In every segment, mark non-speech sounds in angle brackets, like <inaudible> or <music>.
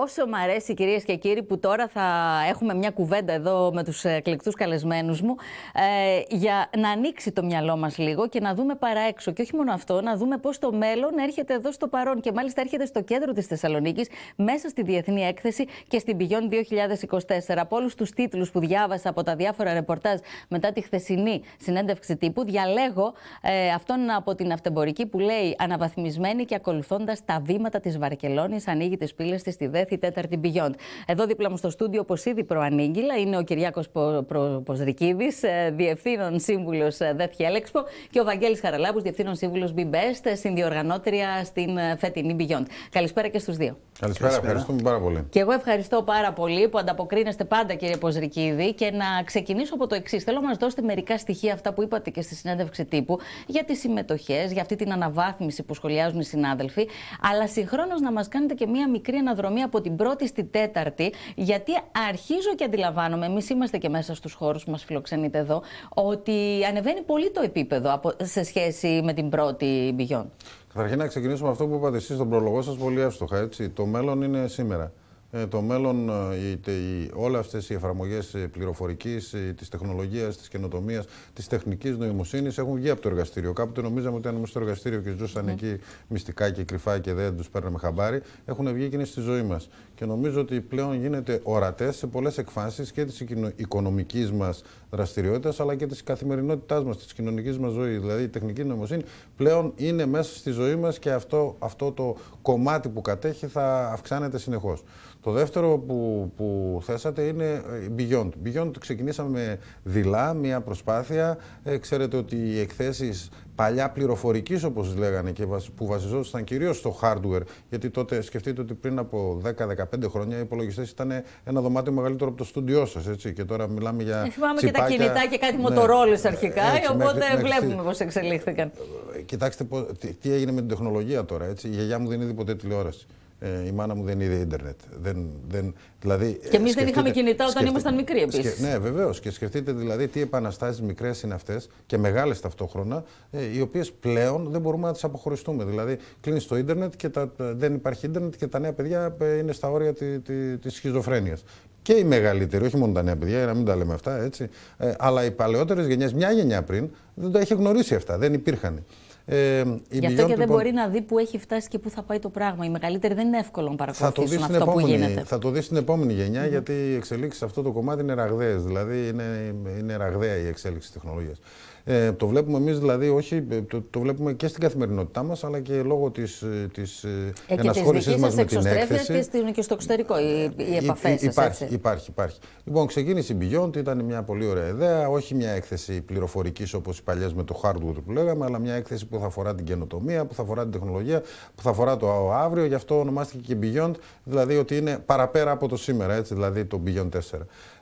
Πόσο μ' αρέσει κυρίες και κύριοι που τώρα θα έχουμε μια κουβέντα εδώ με τους ε, εκλεκτούς καλεσμένους μου ε, για να ανοίξει το μυαλό μας λίγο και να δούμε παραέξω και όχι μόνο αυτό, να δούμε πώς το μέλλον έρχεται εδώ στο παρόν και μάλιστα έρχεται στο κέντρο της Θεσσαλονίκης μέσα στη Διεθνή Έκθεση και στην Πηγιόν 2024. Από όλους τους τίτλους που διάβασα από τα διάφορα ρεπορτάζ μετά τη χθεσινή συνέντευξη τύπου διαλέγω ε, αυτόν από την αυτεμπορική που λέει «Αναβαθμισμένη και ακολουθώντας τα βήματα της Βαρκελόνης, ανοίγει τις πύλες της στη βρέθη τέταρτη Beyond. Εδώ δίπλα μου στο στούντιο, όπως ήδη προανήγγυλα, είναι ο Κυριάκος Ποζρικίδης, ε, διευθύνων σύμβουλος ε, ΔΕΘΙ Έλεξπο και ο Βαγγέλης Χαραλάμπους, διευθύνων σύμβουλος Best, ε, συνδιοργανώτρια στην φετινή Beyond. Καλησπέρα και στους δύο. Καλησπέρα, Καλησπέρα, ευχαριστούμε πάρα πολύ. Και εγώ ευχαριστώ πάρα πολύ που ανταποκρίνεστε πάντα, κύριε Ποζρικίδη, και να ξεκινήσω από το εξής. Θέλω να μας δώσετε μερικά στοιχεία αυτά που είπατε και στη συνέντευξη τύπου για τις συμμετοχές, για αυτή την αναβάθμιση που σχολιάζουν οι συνάδελφοι, αλλά συγχρόνως να μας κάνετε και μία μικρή αναδρομή από την πρώτη στη τέταρτη, γιατί αρχίζω και αντιλαμβάνομαι, εμείς είμαστε και μέσα στους χώρους που μας φιλοξενείτε εδώ, ότι ανεβαίνει πολύ το επίπεδο σε σχέση με την πρώτη μπιγιόν. Καταρχήν να ξεκινήσουμε αυτό που είπατε εσείς στον προλογό σας πολύ εύστοχα. Έτσι. Το μέλλον είναι σήμερα. Ε, το μέλλον, ε, όλες αυτές αυτές οι εφαρμογές ε, πληροφορικής, της τεχνολογίας, της καινοτομίας, της τεχνικής νοημοσύνης έχουν βγει από το εργαστήριο. Κάποτε νομίζαμε ότι αν είμαστε στο εργαστήριο και ζούσαν ναι. εκεί μυστικά και κρυφά και δεν τους παίρναμε χαμπάρι, έχουν βγει και είναι στη ζωή μας και νομίζω ότι πλέον γίνεται ορατές σε πολλές εκφάνσει και της οικονομικής μας δραστηριότητας αλλά και της καθημερινότητάς μας, της κοινωνικής μας ζωής. Δηλαδή, η τεχνική νοημοσύνη πλέον είναι μέσα στη ζωή μας και αυτό, αυτό το κομμάτι που κατέχει θα αυξάνεται συνεχώς. Το δεύτερο που, που θέσατε είναι ε, Beyond. Beyond ξεκινήσαμε δειλά, μια προσπάθεια. Ε, ξέρετε ότι οι εκθέσεις παλιά πληροφορικής, όπως λέγανε, και που βασιζόταν κυρίως στο hardware. Γιατί τότε σκεφτείτε ότι πριν από 10-15 χρόνια οι υπολογιστές ήταν ένα δωμάτιο μεγαλύτερο από το στούντιό σας. Και τώρα μιλάμε για. Ε, θυμάμαι τσιπάκια... και τα κινητά και κάτι ναι, αρχικά, ε, έτσι, οπότε βλέπουμε πώς εξελίχθηκαν. Ε, κοιτάξτε τι, τι, έγινε με την τεχνολογία τώρα. Έτσι. Η γιαγιά μου δεν είδε ποτέ τηλεόραση. Ε, η μάνα μου δεν είδε ίντερνετ. Δεν, δεν, δηλαδή, ε, και εμείς δεν είχαμε κινητά όταν ήμασταν μικροί επίση. Σκε... Ναι, βεβαίως. Και σκεφτείτε δηλαδή τι επαναστάσεις μικρές είναι αυτές και μεγάλες ταυτόχρονα, ε, οι οποίες πλέον δεν μπορούμε να τις αποχωριστούμε. Δηλαδή, κλείνεις το ίντερνετ και τα, δεν υπάρχει ίντερνετ και τα νέα παιδιά ε, είναι στα όρια τη, τη, της σχιζοφρένειας. Και οι μεγαλύτεροι, όχι μόνο τα νέα παιδιά, για να μην τα λέμε αυτά έτσι, ε, αλλά οι παλαιότερες γενιές, μια γενιά πριν, δεν τα είχε γνωρίσει αυτά, δεν υπήρχαν. Ε, Γι' αυτό και δεν μπορεί να δει που έχει φτάσει και πού θα πάει το πράγμα. Οι μεγαλύτεροι δεν είναι εύκολο να παρακολουθήσουν αυτό επόμενη, που γίνεται. Θα το δεις στην επόμενη γενιά, γιατί οι εξελίξεις σε αυτό το κομμάτι είναι ραγδαίες. Δηλαδή είναι, είναι ραγδαία η εξέλιξη τεχνολογίας. Ε, το βλέπουμε εμείς δηλαδή, όχι, ε, το, βλέπουμε και στην καθημερινότητά μας, αλλά και λόγω της της, ε, ε, ε ενασχόλησή μα με την έκθεση. Και, στην, και στο εξωτερικό, οι, οι επαφέ. υπάρχει, υπάρχει, υπάρχει. Λοιπόν, ξεκίνησε η Beyond, ήταν μια πολύ ωραία ιδέα. Όχι μια έκθεση πληροφορικής όπως οι παλιές με το hardware που λέγαμε, αλλά μια έκθεση που θα αφορά την καινοτομία, που θα αφορά την τεχνολογία, που θα αφορά το αύριο. Γι' αυτό ονομάστηκε και Beyond, δηλαδή ότι είναι παραπέρα από το σήμερα, έτσι, δηλαδή το Beyond 4.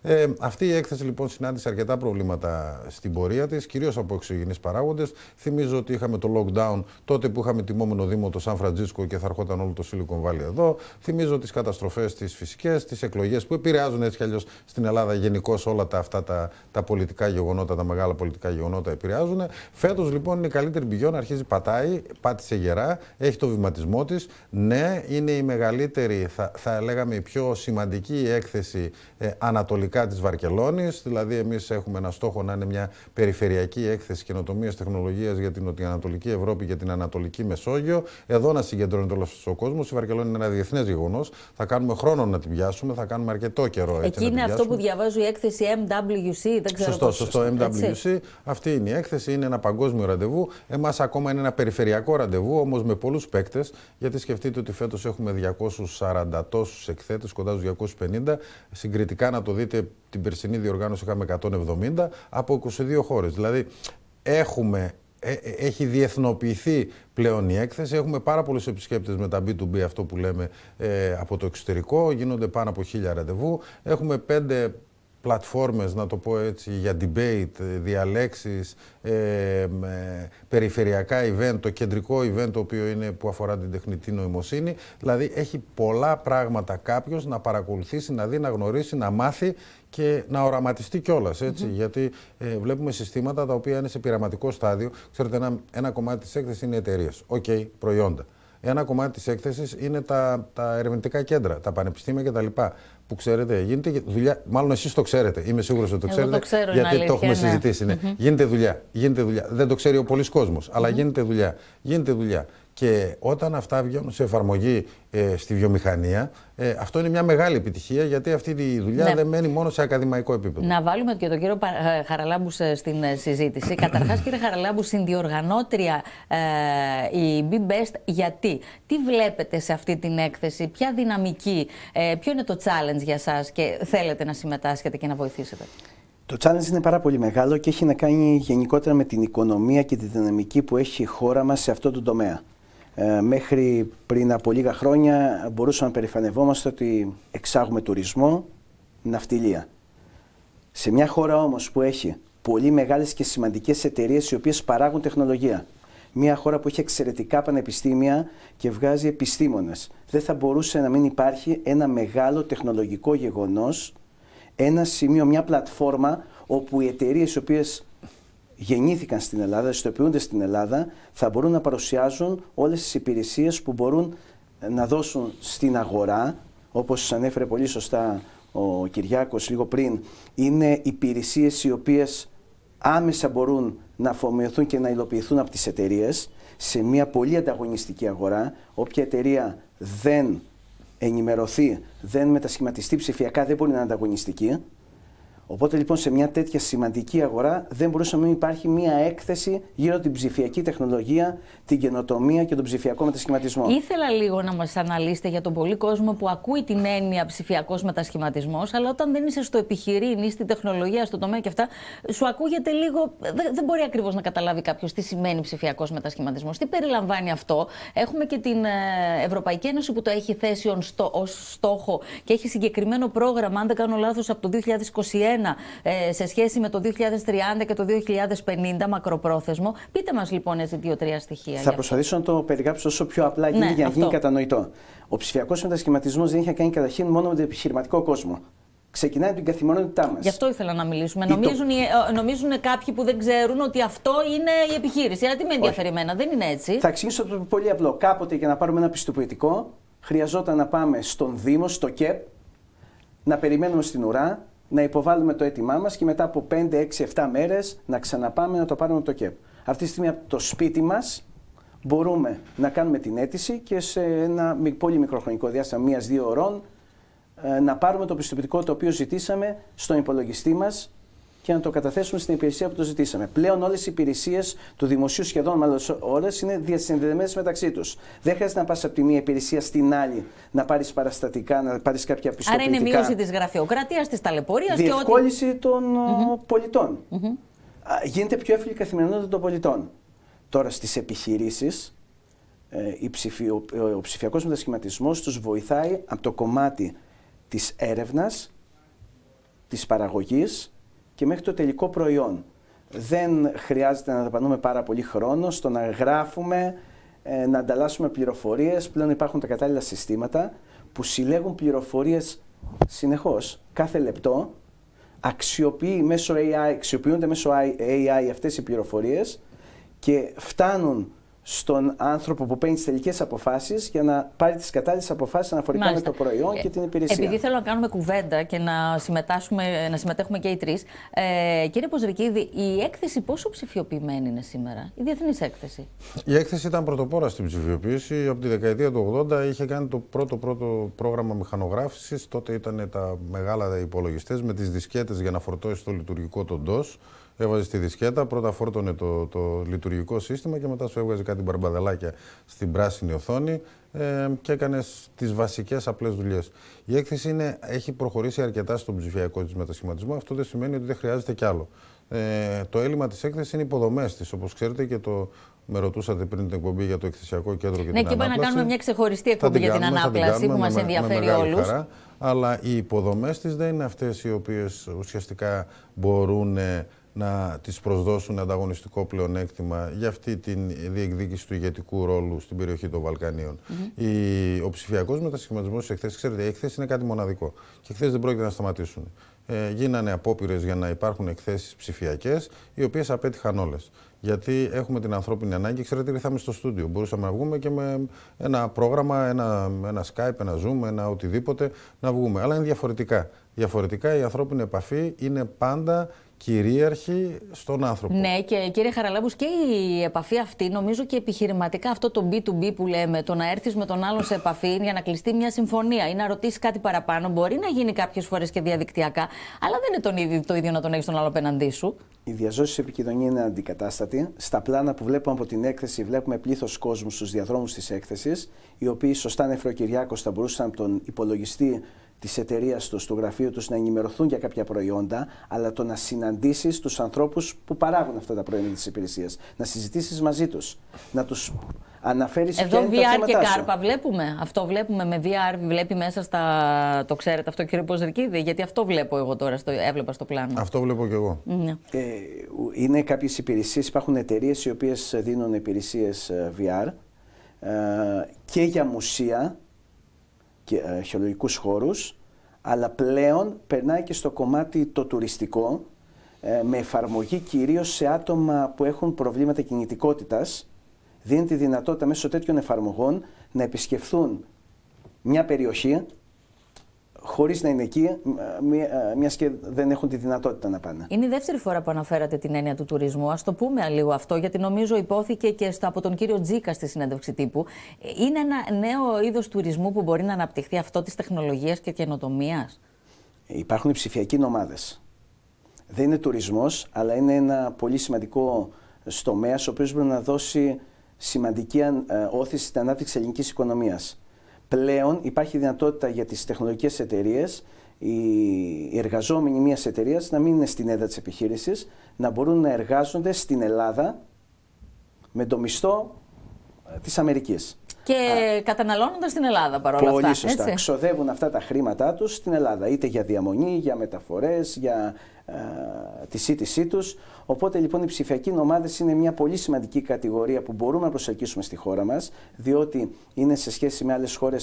Ε, αυτή η έκθεση λοιπόν συνάντησε αρκετά προβλήματα στην πορεία της, κυρίως από εξωγενεί παράγοντες. Θυμίζω ότι είχαμε το lockdown τότε που είχαμε τιμόμενο Δήμο το Σαν Φραντζίσκο και θα ερχόταν όλο το Silicon Valley εδώ. Θυμίζω τις καταστροφές, τις φυσικές, τις εκλογές που επηρεάζουν έτσι κι αλλιώς στην Ελλάδα γενικώ όλα τα, αυτά τα, τα πολιτικά γεγονότα, τα μεγάλα πολιτικά γεγονότα επηρεάζουν. Φέτος λοιπόν είναι η καλύτερη πηγή αρχίζει πατάει, πάτησε γερά, έχει το βηματισμό της. Ναι, είναι η μεγαλύτερη, θα, θα λέγαμε η πιο σημαντική έκθεση ε, ανατολικά της Βαρκελόνης. Δηλαδή, εμείς έχουμε ένα στόχο να είναι μια περιφερειακή έκθεση καινοτομίας τεχνολογίας για την Ανατολική Ευρώπη και την Ανατολική Μεσόγειο. Εδώ να συγκεντρώνεται όλο ο κόσμος. Η Βαρκελόνη είναι ένα διεθνές γεγονός. Θα κάνουμε χρόνο να την πιάσουμε, θα κάνουμε αρκετό καιρό έτσι. Εκεί είναι αυτό που διαβάζω η έκθεση MWC. Δεν ξέρω σωστό, σωστό, MWC. Έτσι. Αυτή είναι η έκθεση, είναι ένα παγκόσμιο ραντεβού. Εμάς ακόμα είναι ένα περιφερειακό ραντεβού, όμως με πολλούς παίκτες. Γιατί σκεφτείτε ότι φέτος έχουμε 240 τόσους εκθέτες, κοντά στους 250. Συγκριτικά να το δείτε την περσινή διοργάνωση είχαμε 170 από 22 χώρες. Δηλαδή έχουμε ε, ε, έχει διεθνοποιηθεί πλέον η έκθεση. Έχουμε πάρα πολλούς επισκέπτες με τα B2B, αυτό που λέμε, ε, από το εξωτερικό. Γίνονται πάνω από χίλια ραντεβού. Έχουμε πέντε πλατφόρμες, να το πω έτσι, για debate, ε, διαλέξεις, ε, περιφερειακά event, το κεντρικό event το οποίο είναι που αφορά την τεχνητή νοημοσύνη. Δηλαδή έχει πολλά πράγματα κάποιος να παρακολουθήσει, να δει, να γνωρίσει, να μάθει και να οραματιστεί κιόλας. Mm -hmm. Γιατί ε, βλέπουμε συστήματα τα οποία είναι σε πειραματικό στάδιο. Ξέρετε, ένα, ένα κομμάτι της έκθεσης είναι εταιρείες. Οκ, okay, προϊόντα. Ένα κομμάτι της έκθεσης είναι τα, τα ερευνητικά κέντρα, τα πανεπιστήμια κτλ που ξέρετε, γίνεται δουλειά. Μάλλον εσείς το ξέρετε. Είμαι σίγουρος ότι το ξέρετε. το ξέρω, γιατί αλήθεια, το έχουμε ναι. συζητήσει. Ναι. Γίνεται δουλειά. Γίνεται δουλειά. Δεν το ξέρει ο πολλή κόσμος, αλλά γίνεται δουλειά. Γίνεται δουλειά. Και όταν αυτά βγαίνουν σε εφαρμογή ε, στη βιομηχανία, ε, αυτό είναι μια μεγάλη επιτυχία γιατί αυτή η δουλειά ναι. δεν μένει μόνο σε ακαδημαϊκό επίπεδο. Να βάλουμε και τον κύριο ε, Χαραλάμπους στην συζήτηση. Καταρχάς, κύριε Χαραλάμπου, συνδιοργανώτρια η Be Best, γιατί, τι βλέπετε σε αυτή την έκθεση, ποια δυναμική, ε, ποιο είναι το challenge για σας και θέλετε να συμμετάσχετε και να βοηθήσετε. Το challenge είναι πάρα πολύ μεγάλο και έχει να κάνει γενικότερα με την οικονομία και τη δυναμική που έχει η χώρα μας σε αυτό το τομέα. Ε, μέχρι πριν από λίγα χρόνια μπορούσαμε να περηφανευόμαστε ότι εξάγουμε τουρισμό, ναυτιλία. Σε μια χώρα όμως που έχει πολύ μεγάλες και σημαντικές εταιρείες οι οποίες παράγουν τεχνολογία, μια χώρα που έχει εξαιρετικά πανεπιστήμια και βγάζει επιστήμονες, δεν θα μπορούσε να μην υπάρχει ένα μεγάλο τεχνολογικό γεγονός, ένα σημείο, μια πλατφόρμα όπου οι εταιρείες οι οποίες γεννήθηκαν στην Ελλάδα, ιστοποιούνται στην Ελλάδα, θα μπορούν να παρουσιάζουν όλες τις υπηρεσίες που μπορούν ε, να δώσουν στην αγορά, όπως ανέφερε πολύ σωστά ο Κυριάκος λίγο πριν, είναι υπηρεσίες οι οποίες άμεσα μπορούν να αφομοιωθούν και να υλοποιηθούν από τις εταιρείες σε μια πολύ ανταγωνιστική αγορά. Όποια εταιρεία δεν ενημερωθεί, δεν μετασχηματιστεί ψηφιακά, δεν μπορεί να είναι ανταγωνιστική. Οπότε λοιπόν σε μια τέτοια σημαντική αγορά δεν μπορούσε να μην υπάρχει μια έκθεση γύρω από την ψηφιακή τεχνολογία, την καινοτομία και τον ψηφιακό μετασχηματισμό. Ήθελα λίγο να μας αναλύσετε για τον πολύ κόσμο που ακούει την έννοια ψηφιακός μετασχηματισμός, αλλά όταν δεν είσαι στο επιχειρήν ή στην τεχνολογία, στο τομέα και αυτά, σου ακούγεται λίγο. Δεν μπορεί ακριβώς να καταλάβει κάποιος τι σημαίνει ψηφιακός μετασχηματισμός. Τι περιλαμβάνει αυτό. Έχουμε και την ε, Ευρωπαϊκή Ένωση που το έχει θέσει ως στόχο και έχει συγκεκριμένο πρόγραμμα, αν δεν κάνω λάθος, από το 2021 ε, σε σχέση με το 2030 και το 2050 μακροπρόθεσμο. Πείτε μας λοιπόν έτσι δύο-τρία στοιχεία. Θα προσπαθήσω να το περιγράψω όσο πιο απλά γίνεται ναι, για να γίνει κατανοητό. Ο ψηφιακός μετασχηματισμός δεν είχε κάνει καταρχήν μόνο με τον επιχειρηματικό κόσμο. Ξεκινάει από την καθημερινότητά μας. Γι' αυτό ήθελα να μιλήσουμε. Νομίζουν, το... νομίζουν ε, ε, κάποιοι που δεν ξέρουν ότι αυτό είναι η επιχείρηση. Αλλά τι με ενδιαφέρει εμένα, δεν είναι έτσι. Θα ξεκινήσω το πολύ απλό. Κάποτε για να πάρουμε ένα πιστοποιητικό, χρειαζόταν να πάμε στον Δήμο, στο ΚΕΠ, να περιμένουμε στην ουρά, να υποβάλουμε το αίτημά μας και μετά από 5, 6, 7 μέρες να ξαναπάμε να το πάρουμε το ΚΕΠ. Αυτή τη στιγμή από το σπίτι μας μπορούμε να κάνουμε την αίτηση και σε ένα πολύ μικροχρονικό διάστημα, μία-δύο ώρων, ε, να πάρουμε το πιστοποιητικό το οποίο ζητήσαμε στον υπολογιστή μας και να το καταθέσουμε στην υπηρεσία που το ζητήσαμε. Πλέον όλες οι υπηρεσίες του δημοσίου, σχεδόν μάλλον όλες, είναι διασυνδεδεμένες μεταξύ τους. Δεν χρειάζεται να πας από τη μία υπηρεσία στην άλλη, να πάρεις παραστατικά, να πάρεις κάποια πιστοποιητικά. Άρα είναι μείωση της γραφειοκρατίας, της ταλαιπωρίας και ό,τι. των mm -hmm. πολιτών. Γίνεται πιο εύκολη η καθημερινότητα των πολιτών. Τώρα στις επιχειρήσεις, ε, ο ψηφιακός μετασχηματισμός τους βοηθάει από το κομμάτι της έρευνας, της παραγωγής, και μέχρι το τελικό προϊόν. Δεν χρειάζεται να δαπανούμε πάρα πολύ χρόνο στο να γράφουμε, ε, να ανταλλάσσουμε πληροφορίες. Πλέον υπάρχουν τα κατάλληλα συστήματα που συλλέγουν πληροφορίες συνεχώς, κάθε λεπτό, αξιοποιεί μέσω AI, αξιοποιούνται μέσω AI αυτές οι πληροφορίες και φτάνουν στον άνθρωπο που παίρνει τις τελικές αποφάσεις για να πάρει τις κατάλληλες αποφάσεις αναφορικά Μάλιστα. με το προϊόν και την υπηρεσία. Επειδή θέλω να κάνουμε κουβέντα και να, να συμμετέχουμε και οι τρεις, ε, κύριε Ποζρικίδη, η έκθεση πόσο ψηφιοποιημένη είναι σήμερα, η διεθνής έκθεση. Η έκθεση ήταν πρωτοπόρα στην ψηφιοποίηση. Από τη δεκαετία του 80 είχε κάνει το πρώτο πρώτο πρόγραμμα μηχανογράφησης. Τότε ήταν τα μεγάλα υπολογιστές με τις δισκέτες για να φορτώσει το λειτουργικό τον DOS έβαζε τη δισκέτα, πρώτα φόρτωνε το, το λειτουργικό σύστημα και μετά σου έβγαζε κάτι μπαρμπαδελάκια στην πράσινη οθόνη ε, και έκανε τις βασικές απλές δουλειές. Η έκθεση είναι, έχει προχωρήσει αρκετά στον ψηφιακό της μετασχηματισμό. Αυτό δεν σημαίνει ότι δεν χρειάζεται κι άλλο. Ε, το έλλειμμα της έκθεσης είναι υποδομές της. Όπως ξέρετε και το με ρωτούσατε πριν την εκπομπή για το Εκθεσιακό Κέντρο και ναι, την και Ανάπλαση. Ναι, και να κάνουμε μια ξεχωριστή εκπομπή για την Ανάπλαση που μα ενδιαφέρει όλου. Αλλά οι υποδομές της δεν είναι αυτές οι οποίες ουσιαστικά μπορούν ε, να τις προσδώσουν ανταγωνιστικό πλεονέκτημα για αυτή τη διεκδίκηση του ηγετικού ρόλου στην περιοχή των Βαλκανίων. Η, ο ψηφιακός μετασχηματισμός τη εκθέση, ξέρετε, οι εκθέσει είναι κάτι μοναδικό. Και χθε δεν πρόκειται να σταματήσουν. Ε, γίνανε απόπειρες για να υπάρχουν εκθέσεις ψηφιακές, οι οποίες απέτυχαν όλες. Γιατί έχουμε την ανθρώπινη ανάγκη. Ξέρετε, ήρθαμε στο στούντιο. Μπορούσαμε να βγούμε και με ένα πρόγραμμα, ένα, ένα Skype, ένα Zoom, ένα οτιδήποτε να βγούμε. Αλλά είναι διαφορετικά. Διαφορετικά η ανθρώπινη επαφή είναι πάντα κυρίαρχη στον άνθρωπο. Ναι, και κύριε Χαραλάμπους, και η επαφή αυτή, νομίζω και επιχειρηματικά αυτό το B2B που λέμε, το να έρθεις με τον άλλον σε επαφή για να κλειστεί μια συμφωνία ή να ρωτήσεις κάτι παραπάνω, μπορεί να γίνει κάποιες φορές και διαδικτυακά, αλλά δεν είναι τον ίδιο, το ίδιο να τον έχεις τον άλλο απέναντί σου. Η διαζώση επικοινωνία είναι αντικατάστατη. Στα πλάνα που βλέπουμε από την έκθεση, βλέπουμε πλήθος κόσμου στους διαδρόμους της έκθεσης, οι οποίοι σωστά είναι θα μπορούσαν τον υπολογιστή της εταιρείας τους, του γραφείου τους, να ενημερωθούν για κάποια προϊόντα, αλλά το να συναντήσεις τους ανθρώπους που παράγουν αυτά τα προϊόντα της υπηρεσίας. Να συζητήσεις μαζί τους. Να τους αναφέρεις και Εδώ VR και κάρπα βλέπουμε. Αυτό βλέπουμε με VR, βλέπει μέσα στα. Το ξέρετε αυτό, κύριε Ποζερκίδη, γιατί αυτό βλέπω εγώ τώρα, στο... έβλεπα στο πλάνο. Αυτό βλέπω κι εγώ. Ναι. Ε, είναι κάποιες υπηρεσίες, υπάρχουν εταιρείες οι οποίες δίνουν υπηρεσίες VR ε, ε, και για μουσεία ε, αρχαιολογικούς χώρους, αλλά πλέον περνάει και στο κομμάτι το τουριστικό, ε, με εφαρμογή κυρίως σε άτομα που έχουν προβλήματα κινητικότητας, δίνει τη δυνατότητα μέσω τέτοιων εφαρμογών να επισκεφθούν μια περιοχή χωρίς να είναι εκεί, ε, μιας και δεν έχουν τη δυνατότητα να πάνε. Είναι η δεύτερη φορά που αναφέρατε την έννοια του τουρισμού. Ας το πούμε λίγο αυτό, γιατί νομίζω υπόθηκε και στο, από τον κύριο Τζίκα στη συνέντευξη τύπου. Είναι ένα νέο είδος τουρισμού που μπορεί να αναπτυχθεί αυτό της τεχνολογίας και καινοτομίας. Υπάρχουν ψηφιακοί νομάδες. Δεν είναι τουρισμός, αλλά είναι ένα πολύ σημαντικό στομέας, ο οποίος μπορεί να δώσει σημαντική ε, όθηση στην ανάπτυξη ελληνικής οικονομίας πλέον υπάρχει δυνατότητα για τις τεχνολογικές εταιρείες, οι εργαζόμενοι μιας εταιρείας να μην είναι στην έδρα της επιχείρησης, να μπορούν να εργάζονται στην Ελλάδα με το μισθό της Αμερικής και καταναλώνοντας στην Ελλάδα παρόλα Πολύ αυτά. Πολύ σωστά. Ξοδεύουν αυτά τα χρήματά τους στην Ελλάδα, είτε για διαμονή, για μεταφορές, για ε, τη σύντησή τους. Οπότε λοιπόν οι ψηφιακοί νομάδες είναι μια πολύ σημαντική κατηγορία που μπορούμε να προσελκύσουμε στη χώρα μας, διότι είναι σε σχέση με άλλες χώρες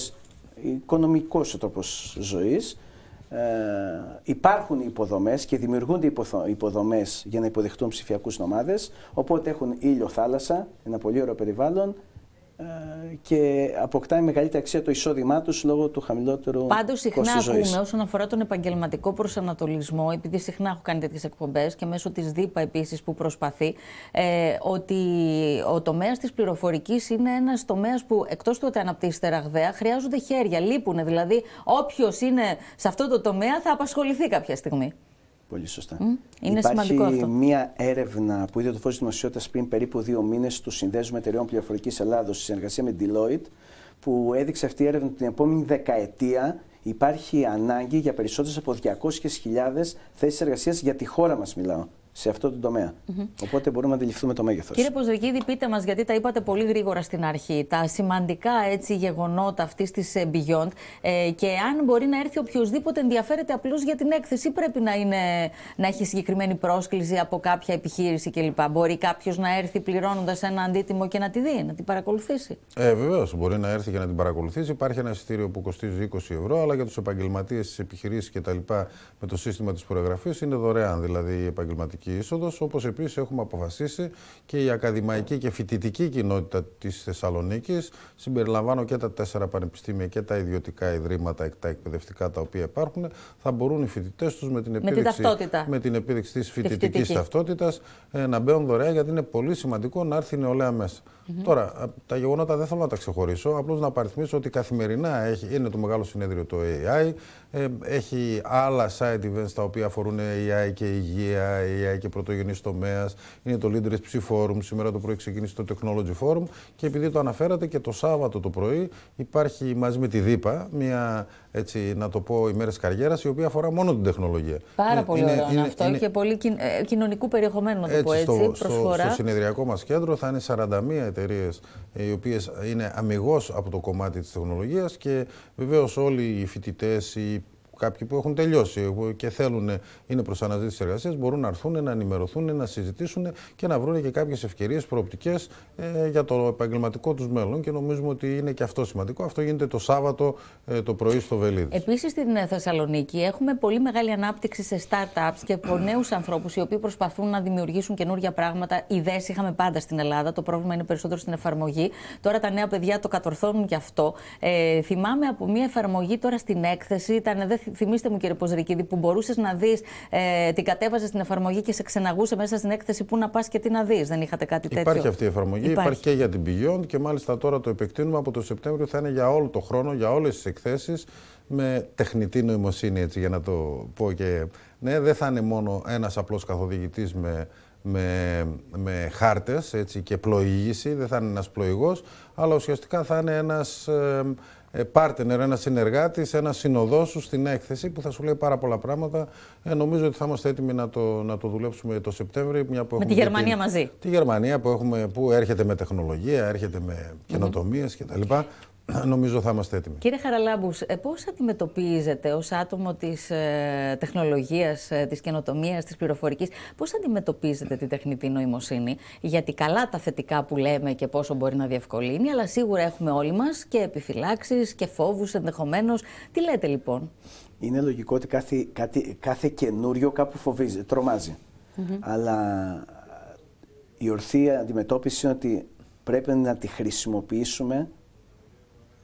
οικονομικός ο τρόπος ζωής. Ε, υπάρχουν υποδομές και δημιουργούνται υποδομές για να υποδεχτούν ψηφιακούς νομάδες. Οπότε έχουν ήλιο, θάλασσα, ένα πολύ ωραίο περιβάλλον, ε, και αποκτάει μεγαλύτερη αξία το εισόδημά τους λόγω του χαμηλότερου Πάντως, συχνά ακούμε όσον αφορά τον επαγγελματικό προσανατολισμό, επειδή συχνά έχω κάνει τέτοιες εκπομπές και μέσω της ΔΥΠΑ επίσης που προσπαθεί, ε, ότι ο τομέας της πληροφορικής είναι ένας τομέας που εκτός του ότι αναπτύσσεται ραγδαία, χρειάζονται χέρια, λείπουν. Δηλαδή, όποιος είναι σε αυτό το τομέα θα απασχοληθεί κάποια στιγμή. Πολύ σωστά. Είναι Υπάρχει σημαντικό αυτό. μία έρευνα που είδε το φως της δημοσιότητας πριν περίπου δύο μήνες του Συνδέσμου Εταιρεών Πληροφορικής Ελλάδος στη συνεργασία με Deloitte που έδειξε αυτή η έρευνα ότι την επόμενη δεκαετία υπάρχει ανάγκη για περισσότερες από 200.000 θέσεις εργασίας για τη χώρα μας μιλάω σε αυτό το τομέα. Mm -hmm. Οπότε μπορούμε να αντιληφθούμε το μέγεθος. Κύριε Ποσδοκίδη, πείτε μας, γιατί τα είπατε πολύ γρήγορα στην αρχή, τα σημαντικά έτσι, γεγονότα αυτής της ε, Beyond ε, και αν μπορεί να έρθει οποιοδήποτε ενδιαφέρεται απλώς για την έκθεση, πρέπει να, είναι, να έχει συγκεκριμένη πρόσκληση από κάποια επιχείρηση κλπ. Μπορεί κάποιος να έρθει πληρώνοντας ένα αντίτιμο και να τη δει, να την παρακολουθήσει. Ε, Βεβαίως, μπορεί να έρθει και να την παρακολουθήσει. Υπάρχει ένα εισιτήριο που κοστίζει 20 ευρώ, αλλά για τους επαγγελματίες, τι επιχειρήσει κτλ. με το σύστημα της προεγραφής είναι δωρεάν. Δηλαδή, η επαγγελματική δημοτική είσοδος, όπως επίσης έχουμε αποφασίσει και η ακαδημαϊκή και φοιτητική κοινότητα της Θεσσαλονίκης, συμπεριλαμβάνω και τα τέσσερα πανεπιστήμια και τα ιδιωτικά ιδρύματα, τα εκπαιδευτικά τα οποία υπάρχουν, θα μπορούν οι φοιτητές τους με την επίδειξη, με την τη φοιτητική ταυτότητας ε, να μπαίνουν δωρεά, γιατί είναι πολύ σημαντικό να έρθει η νεολαία μέσα. Τώρα, τα γεγονότα δεν θέλω να τα ξεχωρίσω, απλώς να παριθμίσω ότι καθημερινά έχει, είναι το μεγάλο συνέδριο το AI, ε, έχει άλλα side events τα οποία αφορούν AI και υγεία, και πρωτογενής τομέας. Είναι το Leaders Ψη Forum. Σήμερα το πρωί ξεκίνησε το Technology Forum. Και επειδή το αναφέρατε και το Σάββατο το πρωί υπάρχει μαζί με τη ΔΥΠΑ μια έτσι, να το πω, ημέρες καριέρας, η οποία αφορά μόνο την τεχνολογία. Πάρα είναι, πολύ ωραίο αυτό είναι, και πολύ κοιν, ε, κοινωνικού περιεχομένου, να το πω έτσι. Στο, προσφορά. στο συνεδριακό μας κέντρο θα είναι 41 εταιρείες, ε, οι οποίες είναι αμυγός από το κομμάτι της τεχνολογίας και βεβαίως όλοι οι φοιτητές, οι Κάποιοι που έχουν τελειώσει και θέλουν, ε, είναι προς αναζήτηση εργασίας, μπορούν να έρθουν, να ενημερωθούν, να συζητήσουν και να βρουν και κάποιες ευκαιρίες προοπτικές ε, για το επαγγελματικό τους μέλλον. Και νομίζουμε ότι είναι και αυτό σημαντικό. Αυτό γίνεται το Σάββατο ε, το πρωί στο Βελίδη. Επίσης στην Θεσσαλονίκη έχουμε πολύ μεγάλη ανάπτυξη σε startups και από νέους ανθρώπους οι οποίοι προσπαθούν να δημιουργήσουν καινούργια πράγματα. Ιδέες είχαμε πάντα στην Ελλάδα. Το πρόβλημα είναι περισσότερο στην εφαρμογή. Τώρα τα νέα παιδιά το κατορθώνουν κι αυτό. Ε, θυμάμαι από μία εφαρμογή τώρα στην έκθεση, ήταν, δεν θυμίστε μου κύριε Ποζρικίδη, που μπορούσες να δεις, ε, την κατέβαζες στην εφαρμογή και σε ξεναγούσε μέσα στην έκθεση που να πας και τι να δεις. Δεν είχατε κάτι τέτοιο. Υπάρχει αυτή η εφαρμογή, υπάρχει. και για την Beyond και μάλιστα τώρα το επεκτείνουμε από το Σεπτέμβριο, θα είναι για όλο το χρόνο, για όλες τις εκθέσεις με τεχνητή νοημοσύνη, έτσι για να το πω και. Ναι, δεν θα είναι μόνο ένας απλός καθοδηγητής με με, με χάρτες έτσι, και πλοήγηση, δεν θα είναι ένας πλοηγός, αλλά ουσιαστικά θα είναι ένας ε, ε, partner, ένα συνεργάτης, ένα συνοδός σου στην έκθεση που θα σου λέει πάρα πολλά πράγματα. Ε, νομίζω ότι θα είμαστε έτοιμοι να το, να το δουλέψουμε το Σεπτέμβριο Μια με τη Γερμανία μαζί. Τη Γερμανία που, έχουμε, που έρχεται με τεχνολογία, έρχεται με καινοτομίες mm -hmm. κτλ. Νομίζω θα είμαστε έτοιμοι. Κύριε Χαραλάμπους, ε, πώς αντιμετωπίζετε ως άτομο της ε, τεχνολογίας, ε, της καινοτομίας, της πληροφορικής, πώς αντιμετωπίζετε την τεχνητή νοημοσύνη, γιατί καλά τα θετικά που λέμε και πόσο μπορεί να διευκολύνει, αλλά σίγουρα έχουμε όλοι μας και επιφυλάξεις και φόβους ενδεχομένως, Τι λέτε λοιπόν. Είναι λογικό ότι κάθε, κάθε, κάθε καινούριο κάπου φοβίζει, τρομάζει. Mm -hmm. Αλλά ε, η ορθή αντιμετώπιση είναι ότι πρέπει να τη χρησιμοποιήσουμε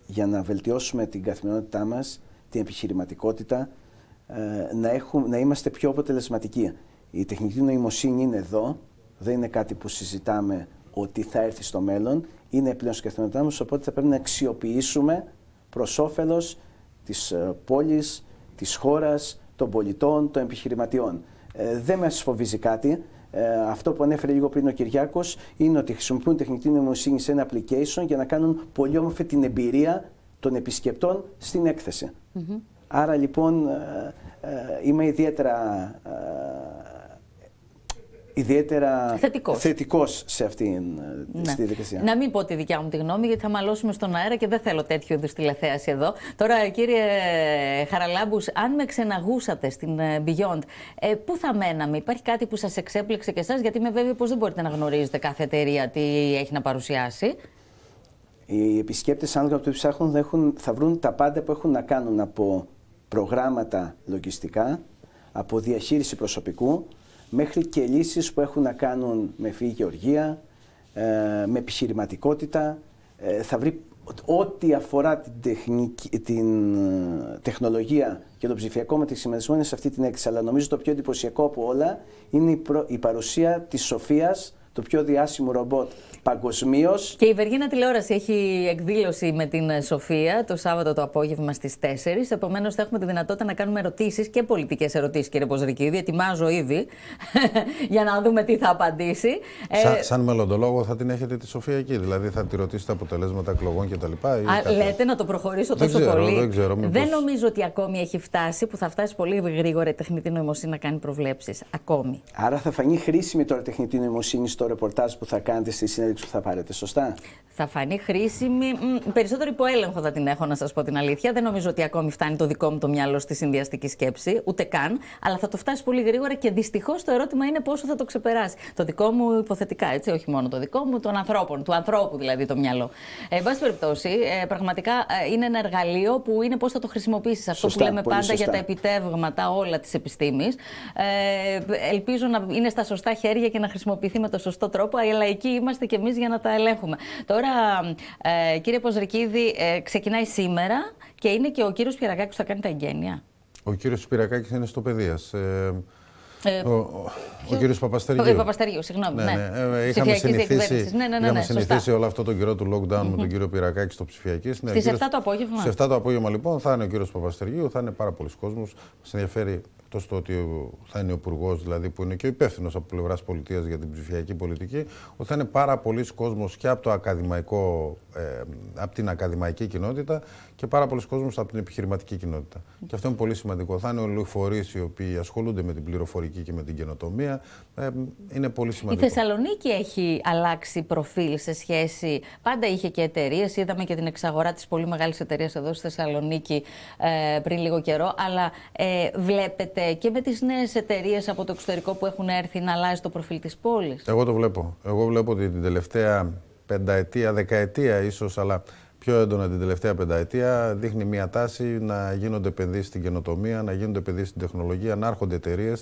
για να βελτιώσουμε την καθημερινότητά μας, την επιχειρηματικότητα, ε, να, να είμαστε πιο αποτελεσματικοί. Η τεχνητή νοημοσύνη είναι εδώ, δεν είναι κάτι που συζητάμε ότι θα έρθει στο μέλλον, είναι πλέον στην καθημερινότητά μας, οπότε θα πρέπει να αξιοποιήσουμε προς όφελος της ε, πόλης, της χώρας, των πολιτών, των επιχειρηματιών. Ε, δεν μας φοβίζει κάτι. Ε, αυτό που ανέφερε λίγο πριν ο Κυριάκος είναι ότι χρησιμοποιούν τεχνητή νοημοσύνη σε ένα application για να κάνουν πολύ όμορφη την εμπειρία των επισκεπτών στην έκθεση. Άρα λοιπόν ε, ε, είμαι ιδιαίτερα ιδιαίτερα θετικός, σε αυτήν ναι. τη διαδικασία. Να μην πω τη δικιά μου τη γνώμη, γιατί θα μαλώσουμε στον αέρα και δεν θέλω τέτοιου είδους τηλεθέαση εδώ. Τώρα, κύριε Χαραλάμπους, αν με ξεναγούσατε στην ε, Beyond, ε, πού θα μέναμε, υπάρχει κάτι που σας εξέπληξε και εσάς, γιατί είμαι βέβαιη πως δεν μπορείτε να γνωρίζετε κάθε εταιρεία τι έχει να παρουσιάσει. Οι επισκέπτες, άνθρωποι το ψάχνουν, έχουν, θα βρουν τα πάντα που έχουν να κάνουν από προγράμματα λογιστικά, από διαχείριση προσωπικού, μέχρι και λύσεις που έχουν να κάνουν με φύγη γεωργία, ε, με επιχειρηματικότητα. Ε, θα βρει ό,τι αφορά την, τεχνική, την ε, τεχνολογία και το ψηφιακό με είναι σε αυτή την έκθεση. Αλλά νομίζω το πιο εντυπωσιακό από όλα είναι η, η παρουσία της σοφίας το πιο διάσημο ρομπότ παγκοσμίως. Και η Βεργίνα Τηλεόραση έχει εκδήλωση με την ε, Σοφία το Σάββατο το απόγευμα στις 4. Επομένως, θα έχουμε τη δυνατότητα να κάνουμε ερωτήσεις και πολιτικές ερωτήσεις, κύριε Ποζρικίδη. Ετοιμάζω ήδη <laughs> για να δούμε τι θα απαντήσει. Ε, σαν, σαν μελλοντολόγο, θα την έχετε τη Σοφία εκεί. Δηλαδή, θα τη ρωτήσετε αποτελέσματα εκλογών κτλ. Λέτε να το προχωρήσω δεν τόσο ξέρω, πολύ. Δεν, ξέρω, δεν νομίζω ότι ακόμη έχει φτάσει, που θα φτάσει πολύ γρήγορα η τεχνητή νοημοσύνη να κάνει προβλέψεις. Ακόμη. Άρα θα φανεί χρήσιμη τώρα τεχνητή νοημοσύνη στο ρεπορτάζ που θα κάνετε στη συνέντευξη που θα πάρετε, σωστά. Θα φανεί χρήσιμη. Περισσότερο υποέλεγχο θα την έχω, να σας πω την αλήθεια. Δεν νομίζω ότι ακόμη φτάνει το δικό μου το μυαλό στη συνδυαστική σκέψη, ούτε καν. Αλλά θα το φτάσει πολύ γρήγορα και δυστυχώς το ερώτημα είναι πόσο θα το ξεπεράσει. Το δικό μου υποθετικά, έτσι, όχι μόνο το δικό μου, των ανθρώπων, του ανθρώπου δηλαδή το μυαλό. Ε, εν πάση περιπτώσει, ε, πραγματικά ε, είναι ένα εργαλείο που είναι πώς θα το χρησιμοποιήσεις. Αυτό που λέμε πάντα για τα επιτεύγματα όλα της επιστήμης. Ε, ελπίζω να είναι στα σωστά χέρια και να χρησιμοποιηθεί με το σωστό σωστό τρόπο, αλλά εκεί είμαστε κι εμείς για να τα ελέγχουμε. Τώρα, ε, κύριε Ποζρικίδη, ε, ξεκινάει σήμερα και είναι και ο κύριος Πυρακάκης που θα κάνει τα εγγένεια. Ο κύριος Πυρακάκης είναι στο παιδείας. Ε, ε, ο ο, ο κύριος Παπαστεριού. Ο ε, Παπαστεριού, συγγνώμη. Ναι, ναι. ναι. Ε, είχαμε συνηθίσει, ναι, ναι, ναι, ναι συνηθίσει όλο αυτό τον καιρό του lockdown mm -hmm. με τον κύριο Πυρακάκη στο ψηφιακή. Στι 7 το απόγευμα. Στι 7 το απόγευμα, λοιπόν, θα είναι ο κύριος Παπαστεριού, θα είναι πάρα πολλοί κόσμος. Μας ενδιαφέρει εκτός το ότι θα είναι ο Υπουργός, δηλαδή που είναι και ο υπεύθυνος από πλευράς πολιτείας για την ψηφιακή πολιτική, ότι θα είναι πάρα πολλοί κόσμος και από, το ακαδημαϊκό, ε, την ακαδημαϊκή κοινότητα και πάρα πολλοί κόσμος από την επιχειρηματική κοινότητα. Και αυτό είναι πολύ σημαντικό. Θα είναι όλοι οι φορεί οι οποίοι ασχολούνται με την πληροφορική και με την καινοτομία. Ε, είναι πολύ σημαντικό. Η Θεσσαλονίκη έχει αλλάξει προφίλ σε σχέση. Πάντα είχε και εταιρείες. Είδαμε και την εξαγορά της πολύ μεγάλης εταιρείας εδώ στη Θεσσαλονίκη ε, πριν λίγο καιρό. Αλλά ε, βλέπετε και με τις νέες εταιρείες από το εξωτερικό που έχουν έρθει να αλλάζει το προφίλ της πόλης. Εγώ το βλέπω. Εγώ βλέπω ότι την τελευταία πενταετία, δεκαετία ίσως, αλλά πιο έντονα την τελευταία πενταετία, δείχνει μια τάση να γίνονται επενδύσεις στην καινοτομία, να γίνονται επενδύσεις στην τεχνολογία, να έρχονται εταιρείες.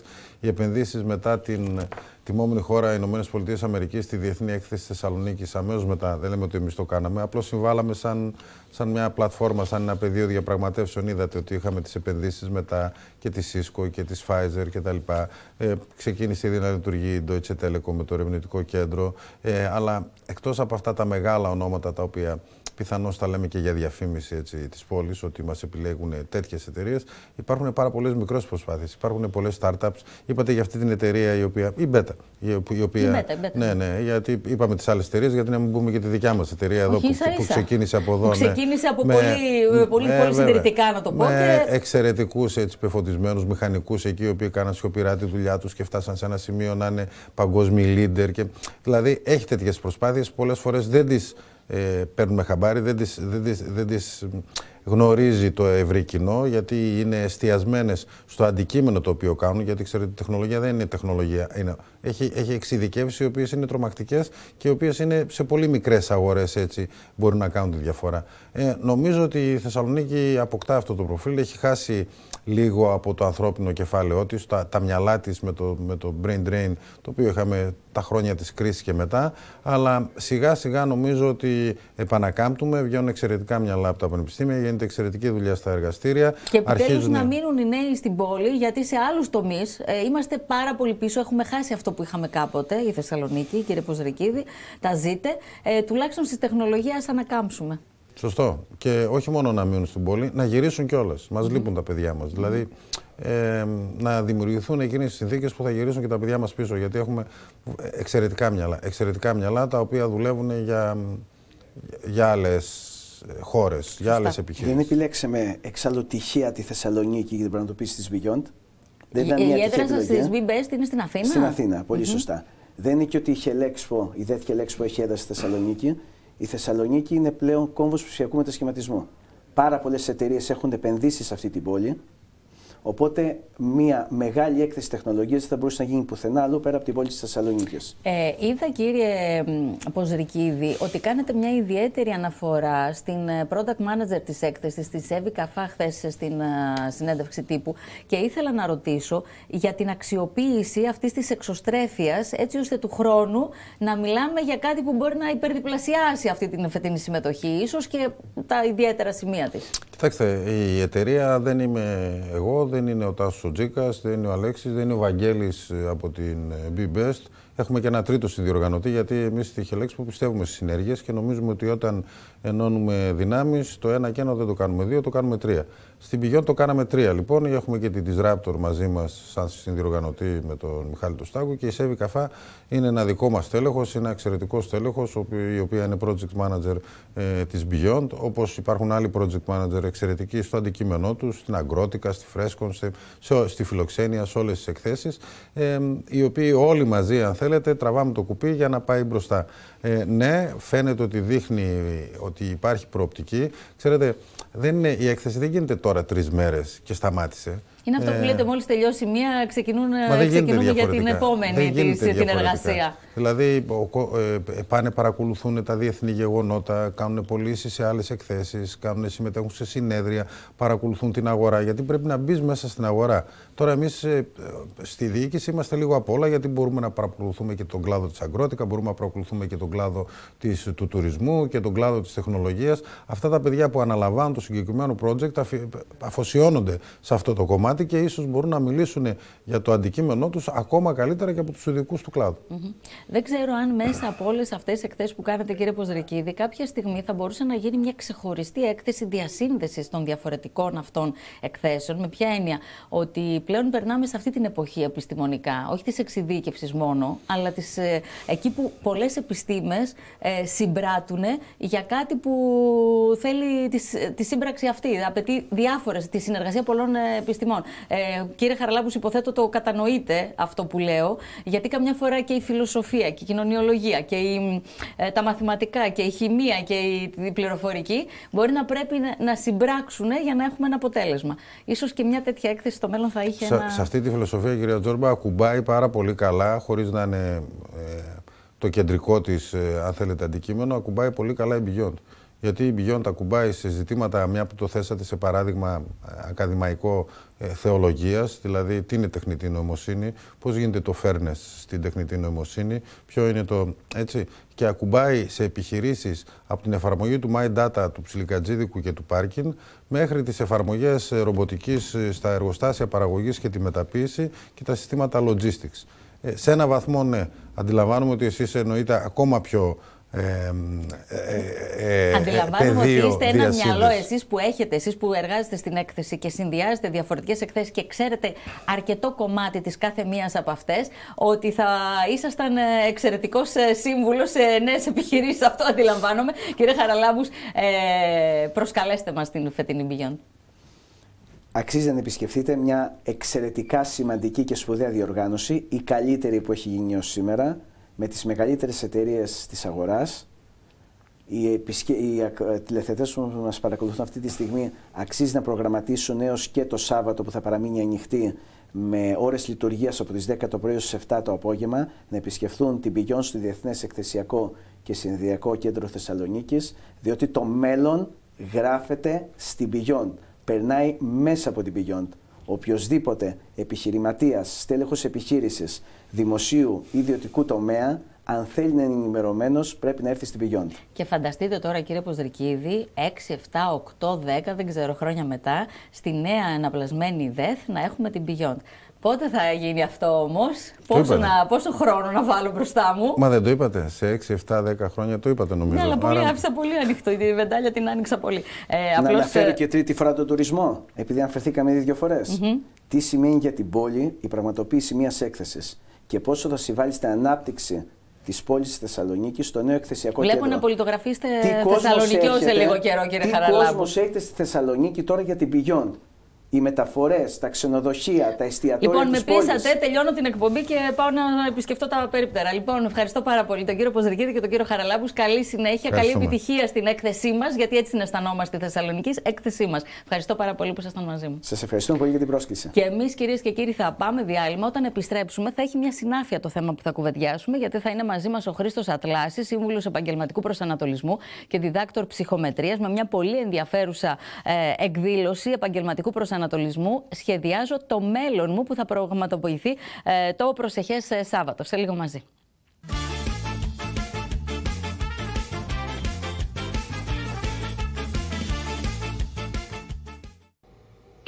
Οι επενδύσεις μετά την τιμόμενη χώρα Ηνωμένες Πολιτείες Αμερικής στη Διεθνή Έκθεση Θεσσαλονίκης. Αμέσως μετά, δεν λέμε ότι εμείς το κάναμε. Απλώς συμβάλαμε σαν, σαν μια πλατφόρμα, σαν ένα πεδίο διαπραγματεύσεων. Είδατε ότι είχαμε τις επενδύσεις μετά και τη Cisco και της Pfizer κτλ. Ε, ξεκίνησε ήδη να λειτουργεί η Deutsche Telekom με το ερευνητικό κέντρο. Ε, αλλά εκτός από αυτά τα μεγάλα ονόματα τα οποία πιθανώς τα λέμε και για διαφήμιση της πόλης, ότι μας επιλέγουν τέτοιες εταιρείες. Υπάρχουν πάρα πολλές μικρές προσπάθειες. Υπάρχουν πολλές startups. Είπατε για αυτή την εταιρεία η οποία. η Μπέτα. Η οποία, η ναι, ναι, ναι, γιατί είπαμε τις άλλες εταιρείες, γιατί να μην πούμε και τη δικιά μας εταιρεία εδώ που, ξεκίνησε από εδώ. Που ναι. ξεκίνησε από πολύ, πολύ, με, πολύ συντηρητικά, να το πω. Με και... εξαιρετικούς πεφωτισμένους μηχανικούς εκεί, οι οποίοι κάναν σιωπηρά τη δουλειά τους και φτάσαν σε ένα σημείο να είναι παγκόσμιοι leader. Και, δηλαδή, έχει τέτοιες προσπάθειες. Πολλές φορές δεν τις ε, παίρνουμε χαμπάρι, δεν τις, δεν, δεν τις γνωρίζει το ευρύ κοινό γιατί είναι εστιασμένες στο αντικείμενο το οποίο κάνουν γιατί ξέρετε η τεχνολογία δεν είναι τεχνολογία. Είναι, έχει, έχει εξειδικεύσει οι οποίες είναι τρομακτικές και οι οποίες είναι σε πολύ μικρές αγορές έτσι μπορούν να κάνουν τη διαφορά. Ε, νομίζω ότι η Θεσσαλονίκη αποκτά αυτό το προφίλ. Έχει χάσει λίγο από το ανθρώπινο κεφάλαιό της, τα, τα μυαλά της με το, με το brain drain, το οποίο είχαμε τα χρόνια της κρίσης και μετά. Αλλά σιγά σιγά νομίζω ότι επανακάμπτουμε, βγαίνουν εξαιρετικά μυαλά από τα πανεπιστήμια, γίνεται εξαιρετική δουλειά στα εργαστήρια. Και επιτέλους να μείνουν οι νέοι στην πόλη, γιατί σε άλλους τομείς ε, είμαστε πάρα πολύ πίσω. Έχουμε χάσει αυτό που είχαμε κάποτε, η Θεσσαλονίκη, κύριε Ποζρικίδη. Τα ζείτε. Ε, τουλάχιστον στη τεχνολογία, α ανακάμψουμε. Σωστό. Και όχι μόνο να μείνουν στην πόλη, να γυρίσουν κιόλας. Μας mm. λείπουν τα παιδιά μας. Δηλαδή ε, να δημιουργηθούν εκείνες οι συνθήκες που θα γυρίσουν και τα παιδιά μας πίσω. Γιατί έχουμε ε, εξαιρετικά μυαλά. Εξαιρετικά μυαλά τα οποία δουλεύουν για, για άλλες χώρες, για άλλες επιχειρήσει. Δεν επιλέξαμε εξάλλου τυχαία τη Θεσσαλονίκη για την πραγματοποίηση της Beyond. Δεν ήταν η έδρα σα της Best είναι στην Αθήνα. Στην Αθήνα, πολύ σωστά. Δεν είναι και ότι η Χελέξπο, η Χελέξπο έχει έδρα στη Θεσσαλονίκη. Η Θεσσαλονίκη είναι πλέον κόμβος ψηφιακού μετασχηματισμού. Πάρα πολλές εταιρείες έχουν επενδύσει σε αυτή την πόλη. Οπότε μια μεγάλη έκθεση τεχνολογίας δεν θα μπορούσε να γίνει πουθενά άλλο πέρα από την πόλη της Θεσσαλονίκης. Ε, είδα, κύριε Ποζρικίδη, ότι κάνετε μια ιδιαίτερη αναφορά στην ε, product manager της έκθεσης, της Εύη Καφά, χθες στην ε, συνέντευξη τύπου. Και ήθελα να ρωτήσω για την αξιοποίηση αυτής της εξωστρέφειας, έτσι ώστε του χρόνου να μιλάμε για κάτι που μπορεί να υπερδιπλασιάσει αυτή την εφετινή συμμετοχή, ίσως και τα ιδιαίτερα σημεία της. Κοιτάξτε, η εταιρεία δεν είμαι εγώ, δεν είναι ο Τάσος Τζίκα, δεν είναι ο Αλέξης, δεν είναι ο Βαγγέλης ε, από την ε, B-Best. Έχουμε και ένα τρίτο συνδιοργανωτή, γιατί εμείς στη Χελέξη που πιστεύουμε στις συνέργειες και νομίζουμε ότι όταν ενώνουμε δυνάμεις, το ένα και ένα δεν το κάνουμε δύο, το κάνουμε τρία. Στην Πηγιόν το κάναμε τρία λοιπόν. Έχουμε και την Disruptor μαζί μας, σαν συνδιοργανωτή με τον Μιχάλη Τουστάκου. Και η Σέβη Καφά είναι ένα δικό μας τέλεχο, ένα εξαιρετικό τέλεχο, η οποία είναι project manager ε, της Beyond. Όπως υπάρχουν άλλοι project manager εξαιρετικοί στο αντικείμενό τους, στην Αγκρότικα, στη Φρέσκον, στη, Φιλοξένεια, σε όλες τις εκθέσεις. Ε, οι οποίοι όλοι μαζί, αν θέλετε, τραβάμε το κουπί για να πάει μπροστά. Ε, ναι, φαίνεται ότι δείχνει ότι υπάρχει προοπτική. Ξέρετε, δεν είναι, η έκθεση δεν γίνεται τώρα τρεις μέρες και σταμάτησε. Είναι αυτό που ε. λέτε, μόλις τελειώσει μία, ξεκινούν, για την επόμενη της, την εργασία. Δηλαδή, ε, πάνε, παρακολουθούν τα διεθνή γεγονότα, κάνουν πωλήσει σε άλλες εκθέσεις, συμμετέχουν σε συνέδρια, παρακολουθούν την αγορά. Γιατί πρέπει να μπεις μέσα στην αγορά. Τώρα, εμείς ε, στη διοίκηση είμαστε λίγο απ' όλα, γιατί μπορούμε να παρακολουθούμε και τον κλάδο της Αγκρότικα, μπορούμε να παρακολουθούμε και τον κλάδο του τουρισμού και τον κλάδο της τεχνολογίας. Αυτά τα παιδιά που αναλαμβάνουν το συγκεκριμένο project αφοσιώνονται σε αυτό το κομμάτι κομμάτι και ίσως μπορούν να μιλήσουν για το αντικείμενό τους ακόμα καλύτερα και από τους του ειδικούς του κλάδου. Δεν ξέρω αν μέσα από όλες αυτές τις εκθέσεις που κάνετε, κύριε Ποζρικίδη, κάποια στιγμή θα μπορούσε να γίνει μια ξεχωριστή έκθεση διασύνδεσης των διαφορετικών αυτών εκθέσεων. Με ποια έννοια, ότι πλέον περνάμε σε αυτή την εποχή επιστημονικά, όχι της εξειδίκευσης μόνο, αλλά ε, εκεί που πολλές επιστήμες ε, συμπράττουν για κάτι που θέλει τη, ε, τη σύμπραξη αυτή. Απαιτεί διάφορες, τη συνεργασία πολλών ε, επιστημών ε, κύριε Χαραλάμπους, υποθέτω το κατανοείτε αυτό που λέω, γιατί καμιά φορά και η φιλοσοφία και η κοινωνιολογία και η, ε, τα μαθηματικά και η χημεία και η, η πληροφορική μπορεί να πρέπει να, συμπράξουν για να έχουμε ένα αποτέλεσμα. Ίσως και μια τέτοια έκθεση στο μέλλον θα είχε σε, ένα... αυτή τη φιλοσοφία, κυρία Τζόρμπα, ακουμπάει πάρα πολύ καλά, χωρίς να είναι... Ε, το κεντρικό της, ε, αν θέλετε, αντικείμενο, ακουμπάει πολύ καλά η Beyond γιατί η τα κουμπάει σε ζητήματα, μια που το θέσατε σε παράδειγμα ε, ακαδημαϊκό ε, θεολογίας, δηλαδή τι είναι τεχνητή νοημοσύνη, πώς γίνεται το fairness στην τεχνητή νοημοσύνη, ποιο είναι το έτσι, και ακουμπάει σε επιχειρήσεις από την εφαρμογή του My Data, του ψιλικατζίδικου και του Πάρκιν, μέχρι τις εφαρμογές ε, ρομποτικής ε, στα εργοστάσια παραγωγής και τη μεταποίηση και τα συστήματα logistics. σε ένα βαθμό, ναι, αντιλαμβάνομαι ότι εσείς εννοείται ακόμα πιο ε ε, ε, ε, ε, Αντιλαμβάνομαι ότι είστε ένα μυαλό εσείς που έχετε, εσείς που εργάζεστε στην έκθεση και συνδυάζετε διαφορετικές εκθέσεις και ξέρετε αρκετό κομμάτι της κάθε μίας από αυτές, ότι θα ήσασταν εξαιρετικό σύμβουλος σε νέες επιχειρήσεις. Αυτό αντιλαμβάνομαι. Κύριε Χαραλάμπους, προσκαλέστε μας την φετινή Beyond. Αξίζει να επισκεφτείτε μια εξαιρετικά σημαντική και σπουδαία διοργάνωση, η καλύτερη που έχει γίνει σήμερα, με τις μεγαλύτερες εταιρείες της αγοράς. Οι, επισκε... οι ε, τηλεθετές που μας παρακολουθούν αυτή τη στιγμή αξίζει να προγραμματίσουν έως και το Σάββατο που θα παραμείνει ανοιχτή με ώρες λειτουργίας από τις 10 το πρωί στι 7 το απόγευμα, να επισκεφθούν την πηγιόν στο Διεθνές Εκθεσιακό και Συνδυακό Κέντρο Θεσσαλονίκης, διότι το μέλλον γράφεται στην πηγιόν. Περνάει μέσα από την πηγιόν οποιοδήποτε επιχειρηματίας, στέλεχος επιχείρησης, δημοσίου ή ιδιωτικού τομέα αν θέλει να είναι ενημερωμένος, πρέπει να έρθει στην πηγιόν. Και φανταστείτε τώρα, κύριε Ποσδρικίδη, 6, 7, 8, 10, δεν ξέρω χρόνια μετά, στη νέα αναπλασμένη ΔΕΘ να έχουμε την πηγιόν. Πότε θα γίνει αυτό όμως, πόσο, πόσο χρόνο να βάλω μπροστά μου. Μα δεν το είπατε. Σε 6, 7, 10 χρόνια το είπατε νομίζω. Ναι, αλλά πολύ, Άρα... άφησα πολύ ανοιχτό. Η βεντάλια την άνοιξα πολύ. Ε, απλώς... Να αναφέρει ε, και τρίτη φορά τον τουρισμό, επειδή αναφερθήκαμε ήδη δύο φορές. Τι σημαίνει για την πόλη η πραγματοποίηση μιας έκθεσης και πόσο θα συμβάλλει στην ανάπτυξη της πόλης της Θεσσαλονίκης, στο νέο εκθεσιακό Βλέπω κέντρο. Βλέπω να πολιτογραφείστε Θεσσαλονίκη σε λίγο καιρό, κύριε Χαραλάμπου. Τι κόσμος έχετε στη Θεσσαλονίκη τώρα για την Beyond οι μεταφορές, τα ξενοδοχεία, τα εστιατόρια. Λοιπόν, με πείσατε, τελειώνω την εκπομπή και πάω να επισκεφτώ τα περίπτερα. Λοιπόν, ευχαριστώ πάρα πολύ τον κύριο Ποζερκίδη και τον κύριο Χαραλάμπους. Καλή συνέχεια, καλή επιτυχία στην έκθεσή μας, γιατί έτσι την αισθανόμαστε στη Θεσσαλονίκη. Έκθεσή μας. Ευχαριστώ πάρα πολύ που ήσασταν μαζί μου. Σας ευχαριστώ πολύ για την πρόσκληση. Και εμείς, κυρίες και κύριοι, θα πάμε διάλειμμα. Όταν επιστρέψουμε, θα έχει μια συνάφεια το θέμα που θα κουβεντιάσουμε, γιατί θα είναι μαζί μας ο Χρήστος Ατλάσης, σύμβουλος επαγγελματικού προσανατολισμού και διδάκτορ ψυχομετρίας, με μια πολύ ενδιαφέρουσα ε, εκδήλωση επαγγελματικού προσανατολισμού σχεδιάζω το μέλλον μου που θα πραγματοποιηθεί ε, το προσεχές ε, Σάββατο. Σε λίγο μαζί.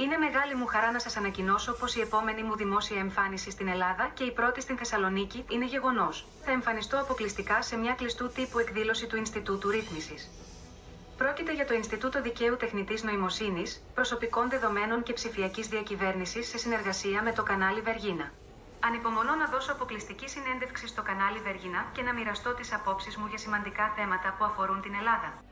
Είναι μεγάλη μου χαρά να σας ανακοινώσω πως η επόμενη μου δημόσια εμφάνιση στην Ελλάδα και η πρώτη στην Θεσσαλονίκη είναι γεγονός. Θα εμφανιστώ αποκλειστικά σε μια κλειστού τύπου εκδήλωση του Ινστιτούτου Ρύθμισης. Πρόκειται για το Ινστιτούτο Δικαίου Τεχνητής Νοημοσύνης, Προσωπικών Δεδομένων και Ψηφιακής Διακυβέρνησης σε συνεργασία με το κανάλι Βεργίνα. Ανυπομονώ να δώσω αποκλειστική συνέντευξη στο κανάλι Βεργίνα και να μοιραστώ τις απόψεις μου για σημαντικά θέματα που αφορούν την Ελλάδα.